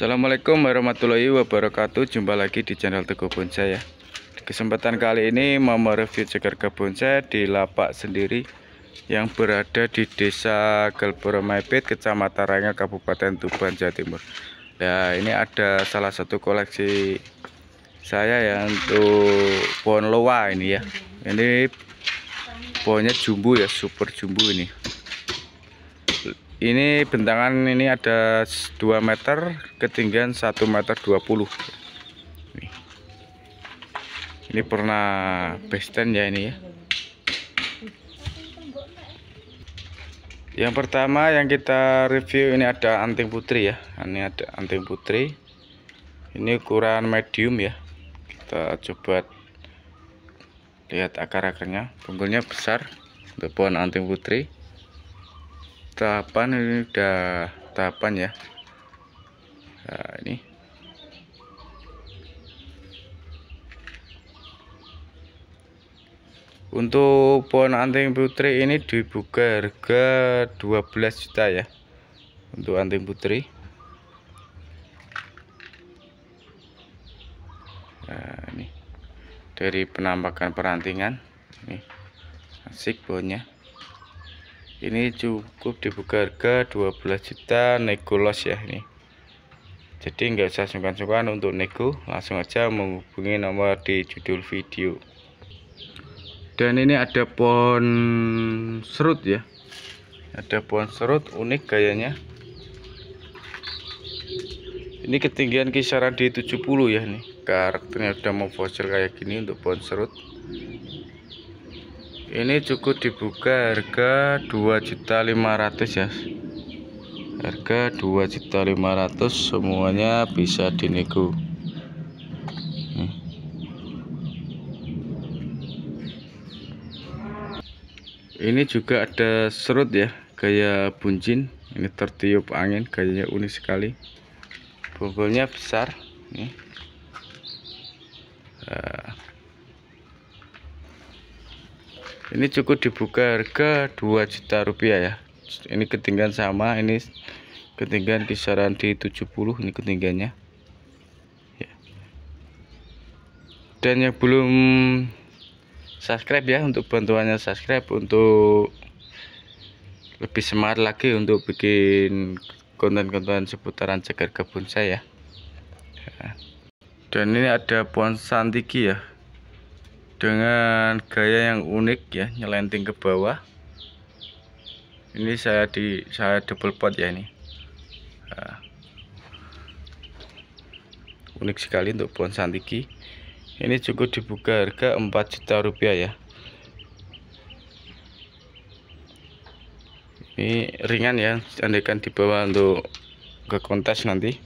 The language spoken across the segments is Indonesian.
Assalamualaikum warahmatullahi wabarakatuh Jumpa lagi di channel Teguh Bonsai ya Kesempatan kali ini mau mereview ceker kebun saya di lapak sendiri Yang berada di desa Maipit Kecamatan Rangel, Kabupaten Tuban, Jawa Timur Nah ini ada salah satu koleksi saya ya untuk pohon loa ini ya Ini pohonnya jumbo ya super jumbo ini ini bentangan ini ada 2 meter ketinggian 1 meter 20 puluh. ini pernah besten ya ini ya yang pertama yang kita review ini ada anting putri ya ini ada anting putri ini ukuran medium ya kita coba lihat akar-akarnya Punggulnya besar untuk pohon anting putri tahapan ini udah tahapan ya nah, ini untuk pohon anting putri ini dibuka harga 12 juta ya untuk anting putri nah, ini dari penampakan perantingan ini asik pohonnya ini cukup dibuka harga 12 juta nego los ya ini jadi nggak usah sungkan-sungkan untuk nego langsung aja menghubungi nomor di judul video dan ini ada pohon serut ya ada pohon serut unik gayanya ini ketinggian kisaran di 70 ya nih karakternya udah mau fosil kayak gini untuk pohon serut ini cukup dibuka harga 2.500 ya harga 2.500 semuanya bisa dinego ini juga ada serut ya gaya buncin. ini tertiup angin gayanya unik sekali bobolnya besar Ini. Ah ini cukup dibuka harga 2 juta rupiah ya ini ketinggian sama ini ketinggian kisaran di 70 ini ketinggiannya ya. dan yang belum subscribe ya untuk bantuannya subscribe untuk lebih semangat lagi untuk bikin konten-konten seputaran ceker kebun saya ya. dan ini ada pohon santiki ya dengan gaya yang unik ya nyelenting ke bawah ini saya di saya double pot ya ini ah. unik sekali untuk pohon santiki ini cukup dibuka harga 4 juta rupiah ya ini ringan ya andaikan dibawa untuk ke kontes nanti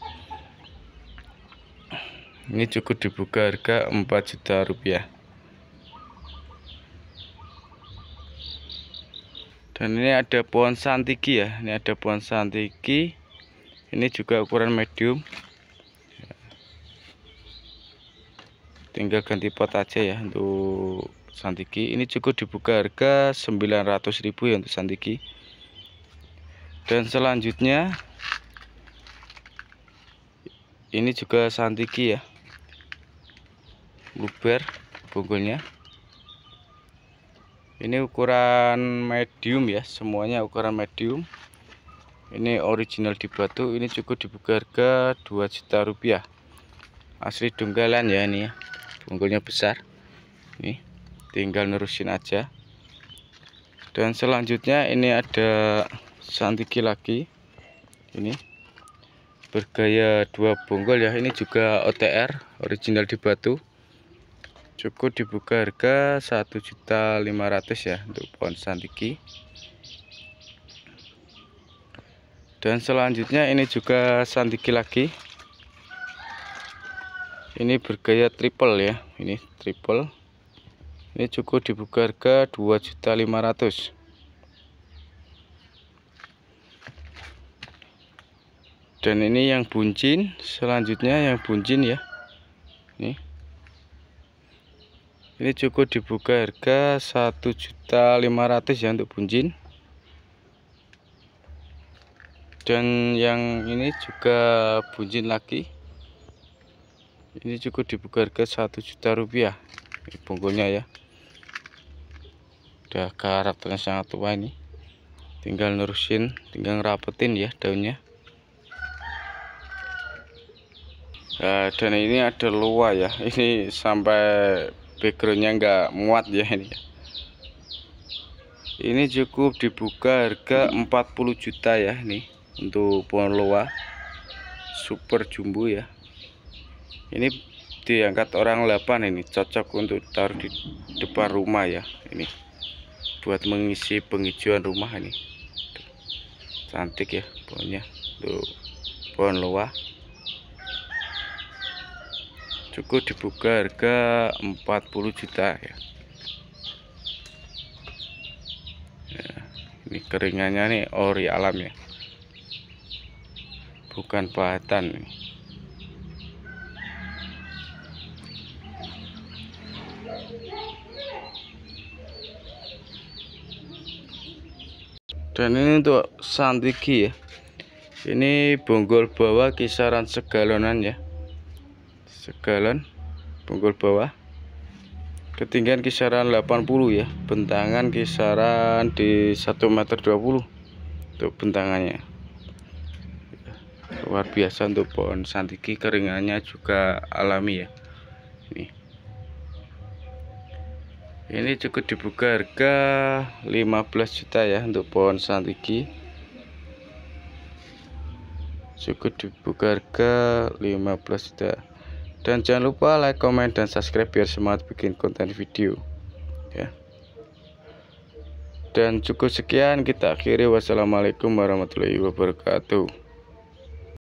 ini cukup dibuka harga 4 juta rupiah dan ini ada pohon santiki ya ini ada pohon santiki ini juga ukuran medium ya. tinggal ganti pot aja ya untuk santiki ini cukup dibuka harga 900.000 ya untuk santiki dan selanjutnya ini juga santiki ya luber bungkulnya ini ukuran medium ya semuanya ukuran medium ini original di batu ini cukup dibuka harga 2 juta rupiah asli dunggalan ya ini ya bonggolnya besar Ini tinggal nerusin aja dan selanjutnya ini ada santiki lagi ini bergaya dua bonggol ya ini juga OTR original di batu Cukup dibuka harga 1.500 ya untuk pohon santiki. Dan selanjutnya ini juga santiki lagi. Ini bergaya triple ya, ini triple. Ini cukup dibuka harga 2.500. Dan ini yang buncin, selanjutnya yang buncin ya. Nih ini cukup dibuka harga juta 1.500 ya untuk bunjin dan yang ini juga bunjin lagi ini cukup dibuka harga 1 juta rupiah bungkulnya ya udah karakternya sangat tua ini tinggal nerusin tinggal ngerapetin ya daunnya nah, dan ini ada luar ya ini sampai backgroundnya nggak muat ya ini ya. ini cukup dibuka harga 40 juta ya nih untuk pohon loa super jumbo ya ini diangkat orang 8 ini cocok untuk taruh di depan rumah ya ini buat mengisi penghijauan rumah ini cantik ya pohonnya tuh pohon loa cukup dibuka harga 40 juta ya. ya ini keringannya nih ori alam ya bukan pahatan dan ini untuk santigi ya ini bonggol bawah kisaran segalonan ya segalon kan? bonggol bawah ketinggian kisaran 80 ya bentangan kisaran di 1 meter 20 untuk bentangannya luar biasa untuk pohon santiki keringannya juga alami ya ini ini cukup dibuka harga 15 juta ya untuk pohon santiki cukup dibuka harga 15 juta dan jangan lupa like comment dan subscribe biar semangat bikin konten video ya dan cukup sekian kita akhiri wassalamualaikum warahmatullahi wabarakatuh